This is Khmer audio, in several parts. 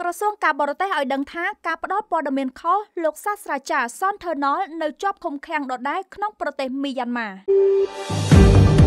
ក្រសួងការបរទេសឲ្យដឹងថាការផ្ដល់ព័ត៌មានខុសលោកសាស្ត្រាចារ្យ Son Thernol នៅជាប់ឃុំឃាំងដដែលក្នុងប្រទេសមីយ៉ាន់ម៉ា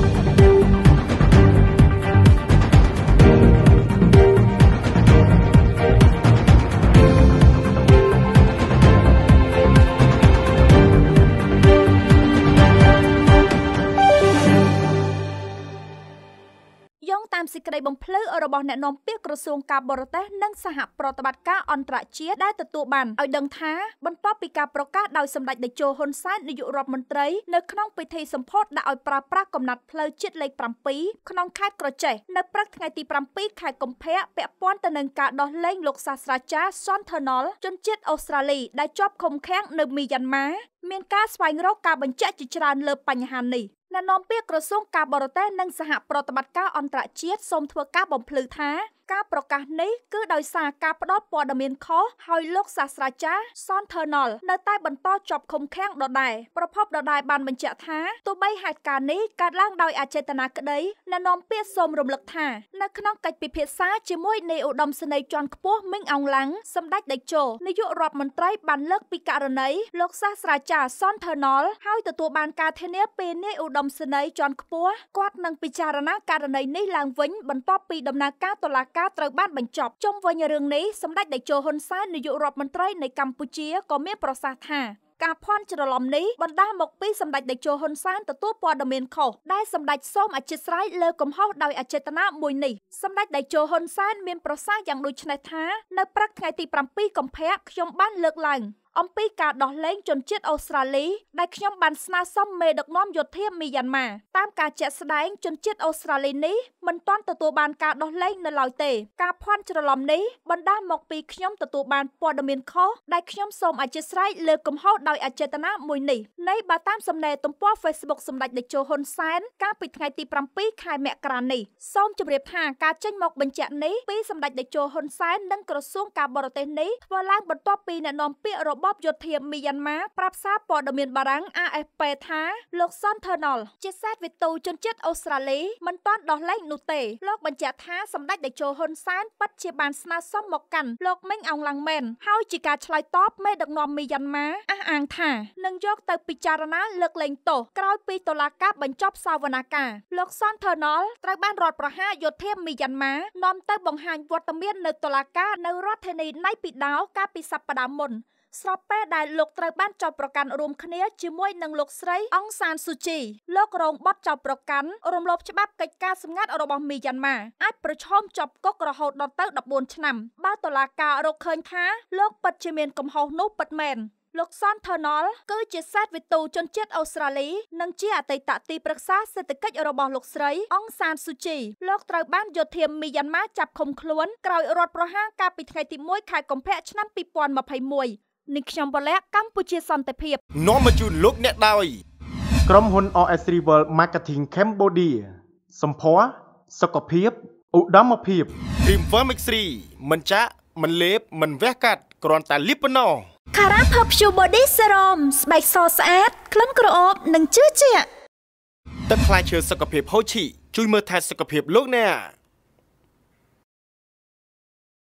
សេចក្តីបំភ្លឺរបស់អ្នកនាំពាក្យក្រសួងការបរទេសនិងសហប្រតិបត្តិការអន្តរជាតិដែលទទួលបានឲ្យដឹងថា បន្ទាប់ពីការប្រកាសដោយសម្ដេចតេជោហ៊ុនសែននាយករដ្ឋមន្ត្រីនៅក្នុងពិធីសម្ពោធដាក់ឲ្យប្រើប្រាស់កំណត់ផ្លូវជាតិលេខ7ក្នុងខេត្តក្រចេះនៅព្រឹកថ្ងៃទី7ខែកុម្ភៈពាក់ព័ន្ធទៅនឹងការដោះលែងលោកសាស្ត្រាចារ្យ Son Thernol ជនជាតិអូស្ត្រាលីដែលជាប់ឃុំឃាំងនៅមីយ៉ាន់ម៉ាមានការស្វែងរកការបញ្ជាក់ជាច្រើនលើបញ្ហានេះអ្នកនាំពាក្យក្រសួងការបរទេសនិងសហប្រតិបត្តិការអន្តរជាតិសូមធ្វើការបំភ្លឺថាការប្រកាសនេះគឺដោយសារការផ្ដោតព័ត៌មានខុសហើយលោកសាស្ត្រាចារ្យ Son Turnell នៅតែបន្តជាប់ឃុំឃាំងដដែលប្រភពដដែលបានបញ្ជាក់ថាទោះបីហេតុការណ៍នេះកើតឡើងដោយអចេតនាក្តីអ្នកនាំពាក្យសូមរំលឹកថានៅក្នុងកិច្ចពិភាក្សាជាមួយនាយឧត្តមសេនីយ៍ជាន់ខ្ពស់មីងអងឡាំងសម្ដេចតេជោនាយករដ្ឋមន្ត្រីបានលើកពីករណីលោកសាស្ត្រាចារ្យ Son Turnell ហើយទទួលបានការធានាពីនាយឧត្តមសេនីយ៍ជាន់ខ្ពស់គាត់នឹងពិចារណាករណីនេះឡើងវិញ បន្ទាប់ពីដំណើរការតុលាការត្រូវបានបញ្ចប់ជុំវិញរឿងនេះសម្ដេចតេជោហ៊ុនសែននាយករដ្ឋមន្ត្រីនៃកម្ពុជាក៏មានប្រសាសន៍ថាការភ័ន្តច្រឡំនេះបណ្ដាលមកពីសម្ដេចតេជោហ៊ុនសែនទទួលព័ត៌មានខុសដែលសម្ដេចសូមអធិស្ឋានលើកំហុសដោយអចេតនាមួយនេះសម្ដេចតេជោហ៊ុនសែនមានប្រសាសន៍យ៉ាងដូចនេះថានៅព្រឹកថ្ងៃទី7កុម្ភៈខ្ញុំបានលើកឡើងអំពីការដោះលែងជនជាតិអូស្ត្រាលីដែលខ្ញុំបានស្នើសុំមេដឹកនាំយោធាមីយ៉ាន់ម៉ាតាមការជាក់ស្ដែងជនជាតិអូស្ត្រាលីនេះមិនទាន់ទទួលបានការដោះលែងនៅឡើយទេការភ័ន្តច្រឡំនេះបណ្ដាលមកពីខ្ញុំទទួលបានព័ត៌មានខុសដែលខ្ញុំសូមអធិស្ឋានលើកំហុសដោយអចេតនាមួយនេះនៃបើតាមសំណេរទំព័រ Facebook សម្ដេចតេជោហ៊ុនសែនកាលពីថ្ងៃទី7ខែមករានេះសូមជម្រាបថាការចេញមកបញ្ជាក់នេះពីសម្ដេចតេជោហ៊ុនសែននិងក្រសួងការបរទេសនេះធ្វើឡើងបន្ទាប់ពីអ្នកនាំពាក្យរបស់បយោធាមីយ៉ាន់ម៉ាប្រាប់សារព័ត៌មានបារាំង AFP ថា លោកសនធឺណុលជាសាស្ត្រវិទូជនជាតិអូស្ត្រាលីមិនទាន់ដោះលែងនោះទេ លោកបញ្ជាក់ថាសម្ដេចតេជោហ៊ុនសែនពិតជាបានស្នើសុំមកកាន់លោកមេងអងឡាំងមែនហើយជាការឆ្លើយតបមេដឹកនាំមីយ៉ាន់ម៉ាអះអាងថានឹងយក ទៅពិចារណា លើកលែងទោសក្រោយ ពីតុលាការបញ្ចប់សាវនាការលោកសនធឺណុលត្រូវបានរដ្ឋប្រហារយោធាមីយ៉ាន់ម៉ានាំទៅបង្ហាញវត្តមាននៅតុលាការនៅរដ្ឋធានីណៃពីដោកាលពីសប្តាហ៍មុនស្របពេលដែលលោកត្រូវបានចោទប្រកាន់រួមគ្នាជាមួយនឹងលោកស្រីអង្សានស៊ូជីលោករងបត់ចោទប្រកាន់រំលោភច្បាប់កិច្ចការសម្ងាត់របស់មីយ៉ាន់ម៉ាអាចប្រឈមជាប់គុករហូតដល់ទៅ14ឆ្នាំបើតុលាការរកឃើញថាលោកពិតជាមានកំហុសនោះពិតមែនលោកសនថណលគឺជាសាស្ត្រវិទូជនជាតិអូស្ត្រាលីនិងជាអតីតទីប្រឹក្សាសេដ្ឋកិច្ចរបស់លោកស្រីអង្សានស៊ូជីលោកត្រូវបានយោធាមីយ៉ាន់ម៉ាចាប់ឃុំខ្លួនក្រោយរដ្ឋប្រហារកាលពីថ្ងៃទី1ខែកុម្ភៈឆ្នាំ2021និងខ្ញុំបលៈកម្ពុជាសន្តិភាពនាំមកជូនលោក អ្នកដោយក្រុមហ៊ុន OS Rival Marketing Cambodia សម្ផស្សសុខភាពឧត្តមភាព Dreamwear Mix3 មិនចាក់មិនលេបមិនវះកាត់គ្រាន់តែលីបប៉ុណ្ណោះ Cara Perfume Body Serum ស្បែកសស្អាតក្លិនក្រអូបនិងជឿជាក់ទឹកផ្លែឈើសុខភាពហូឈីជួយមើលថែសុខភាពលោកអ្នក